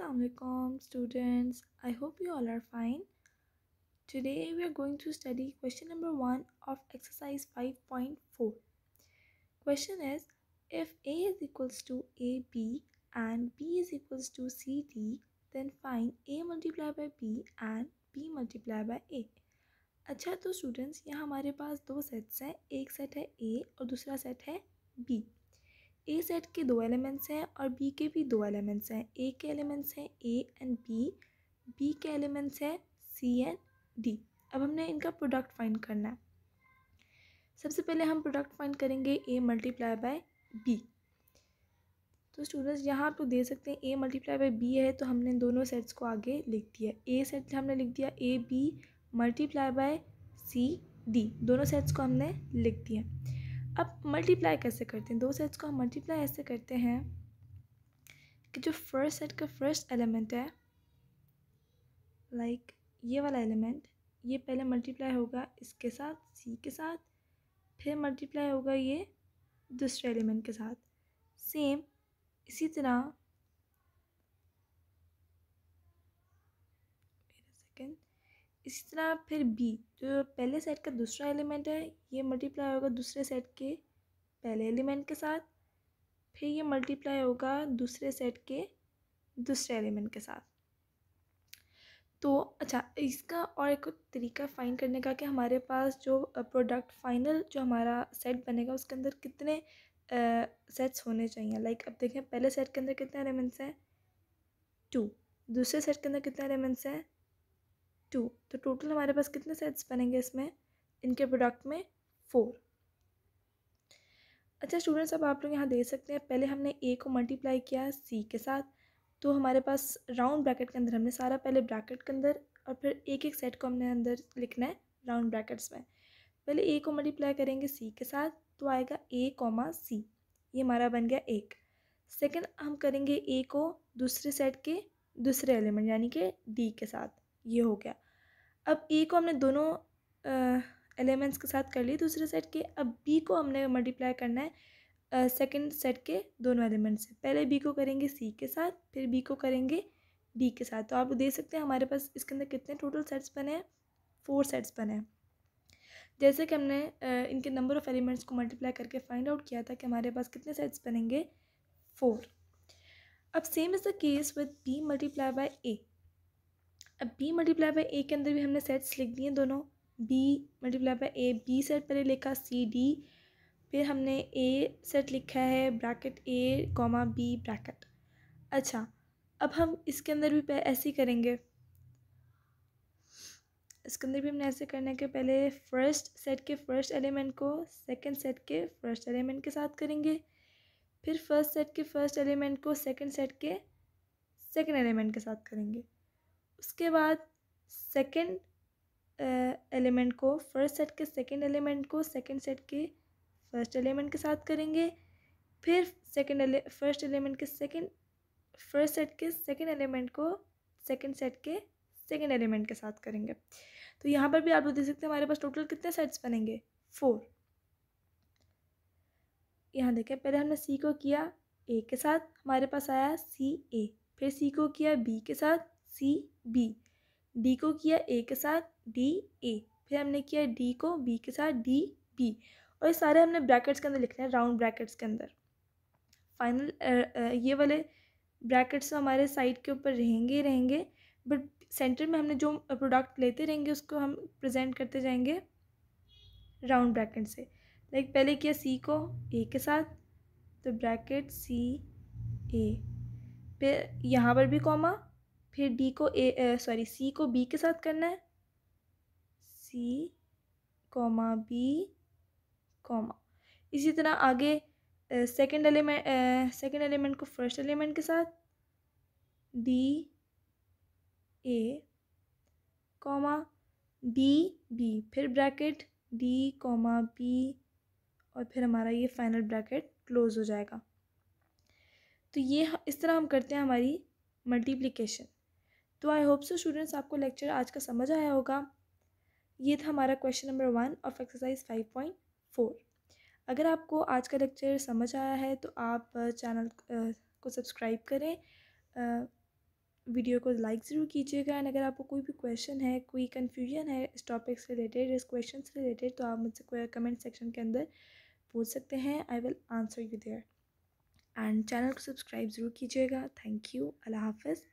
Assalamualaikum students I hope you all are fine today we are going to study question number 1 of exercise 5.4 question is if a is equals to ab and b is equals to cd then find a multiplied by b and b multiplied by a अच्छा तो students यहाँ हमारे पास दो sets हैं एक set है ए और दूसरा सेट है बी ए सेट के दो एलिमेंट्स हैं और बी के भी दो एलिमेंट्स हैं ए के एलिमेंट्स हैं ए एंड बी बी के एलिमेंट्स हैं सी एंड डी अब हमने इनका प्रोडक्ट फाइंड करना है सबसे पहले हम प्रोडक्ट फाइंड करेंगे ए मल्टीप्लाई बाय बी तो स्टूडेंट्स यहाँ आप दे सकते हैं ए मल्टीप्लाई बाई बी है तो हमने दोनों सेट्स को आगे लिख दिया ए सेट हमने लिख दिया A B multiply by C D दोनों सेट्स को हमने लिख दिया अब मल्टीप्लाई कैसे करते हैं दो सेट्स को हम मल्टीप्लाई ऐसे करते हैं कि जो फर्स्ट सेट का फर्स्ट एलिमेंट है लाइक ये वाला एलिमेंट ये पहले मल्टीप्लाई होगा इसके साथ सी के साथ फिर मल्टीप्लाई होगा ये दूसरे एलिमेंट के साथ सेम इसी तरह इसी तरह फिर बी जो पहले सेट का दूसरा एलिमेंट है ये मल्टीप्लाई होगा दूसरे सेट के पहले एलिमेंट के साथ फिर ये मल्टीप्लाई होगा दूसरे सेट के दूसरे एलिमेंट के साथ तो अच्छा इसका और एक तरीका फ़ाइन करने का कि हमारे पास जो प्रोडक्ट फाइनल जो हमारा सेट बनेगा उसके अंदर कितने सेट्स होने चाहिए लाइक अब देखें पहले सेट के अंदर कितने एलिमेंट्स हैं टू दूसरे सेट के अंदर कितने एलिमेंट्स हैं टू तो टोटल हमारे पास कितने सेट्स बनेंगे इसमें इनके प्रोडक्ट में फोर अच्छा स्टूडेंट्स अब आप लोग यहाँ देख सकते हैं पहले हमने ए को मल्टीप्लाई किया सी के साथ तो हमारे पास राउंड ब्रैकेट के अंदर हमने सारा पहले ब्रैकेट के अंदर और फिर एक एक सेट को हमने अंदर लिखना है राउंड ब्रैकेट्स में पहले ए को मल्टीप्लाई करेंगे सी के साथ तो आएगा ए कॉमा सी ये हमारा बन गया एक सेकेंड हम करेंगे ए को दूसरे सेट के दूसरे एलिमेंट यानी कि डी के साथ ये हो गया अब ए e को हमने दोनों एलिमेंट्स के साथ कर लिए दूसरे सेट के अब बी को हमने मल्टीप्लाई करना है सेकंड सेट के दोनों एलिमेंट्स से पहले बी को करेंगे सी के साथ फिर बी को करेंगे डी के साथ तो आप देख सकते हैं हमारे पास इसके अंदर कितने टोटल सेट्स बने हैं फोर सेट्स बने हैं जैसे कि हमने इनके नंबर ऑफ़ एलिमेंट्स को मल्टीप्लाई करके फाइंड आउट किया था कि हमारे पास कितने सेट्स बनेंगे फोर अब same is the case with B multiply by A अब बी मल्टीप्लाई बाई ए के अंदर भी हमने सेट्स लिख दिए दोनों B multiply by A B set पहले लिखा सी डी फिर हमने ए सेट लिखा है bracket A comma B bracket अच्छा अब हम इसके अंदर भी ऐसे ही करेंगे इसके अंदर भी हमने ऐसे करना है कि पहले फर्स्ट सेट के फर्स्ट एलिमेंट को सेकंड सेट के फर्स्ट एलिमेंट के साथ करेंगे फिर फर्स्ट सेट के फर्स्ट एलिमेंट को सेकंड सेट के सेकंड एलिमेंट के साथ करेंगे उसके बाद सेकेंड एलिमेंट को फर्स्ट सेट के सेकेंड एलिमेंट को सेकेंड सेट के फर्स्ट एलिमेंट के साथ करेंगे फिर सेकेंड फर्स्ट एलिमेंट के सेकेंड फर्स्ट सेट के सेकेंड एलिमेंट को सेकेंड सेट के सेकेंड एलिमेंट के साथ करेंगे तो यहाँ पर भी आप लोग देख सकते हैं हमारे पास टोटल कितने सेट्स बनेंगे फोर यहाँ देखें पहले हमने सी को किया ए के साथ हमारे पास आया सी ए फिर सी को किया बी के साथ सी बी डी को किया ए के साथ डी ए फिर हमने किया डी को बी के साथ डी बी और ये सारे हमने ब्रैकेट्स के अंदर लिखने हैं राउंड ब्रैकेट्स के अंदर फाइनल ये वाले ब्रैकेट्स तो हमारे साइड के ऊपर रहेंगे ही रहेंगे बट सेंटर में हमने जो प्रोडक्ट लेते रहेंगे उसको हम प्रेजेंट करते जाएंगे राउंड ब्रैकेट से लाइक पहले किया सी को ए के साथ तो ब्रैकेट सी ए फिर यहाँ पर भी कॉमा फिर डी को ए सॉरी सी को बी के साथ करना है सी कॉमा बी कॉमा इसी तरह आगे सेकंड एलिमेंट सेकंड एलिमेंट को फर्स्ट एलिमेंट के साथ D A comma D B फिर ब्रैकेट डी कॉमा बी और फिर हमारा ये फाइनल ब्रैकेट क्लोज़ हो जाएगा तो ये इस तरह हम करते हैं हमारी मल्टीप्लिकेशन तो आई होप सो स्टूडेंट्स आपको लेक्चर आज का समझ आया होगा ये था हमारा question number one of exercise five point four अगर आपको आज का लेक्चर समझ आया है तो आप चैनल को सब्सक्राइब करें वीडियो को लाइक ज़रूर कीजिएगा एंड अगर आपको कोई भी क्वेश्चन है कोई कन्फ्यूजन है इस टॉपिक से रिलेटेड इस क्वेश्चन से रिलेटेड तो आप मुझसे कमेंट सेक्शन के अंदर पूछ सकते हैं I will answer you there and channel को सब्सक्राइब ज़रूर कीजिएगा थैंक यू अल्लाह हाफिज़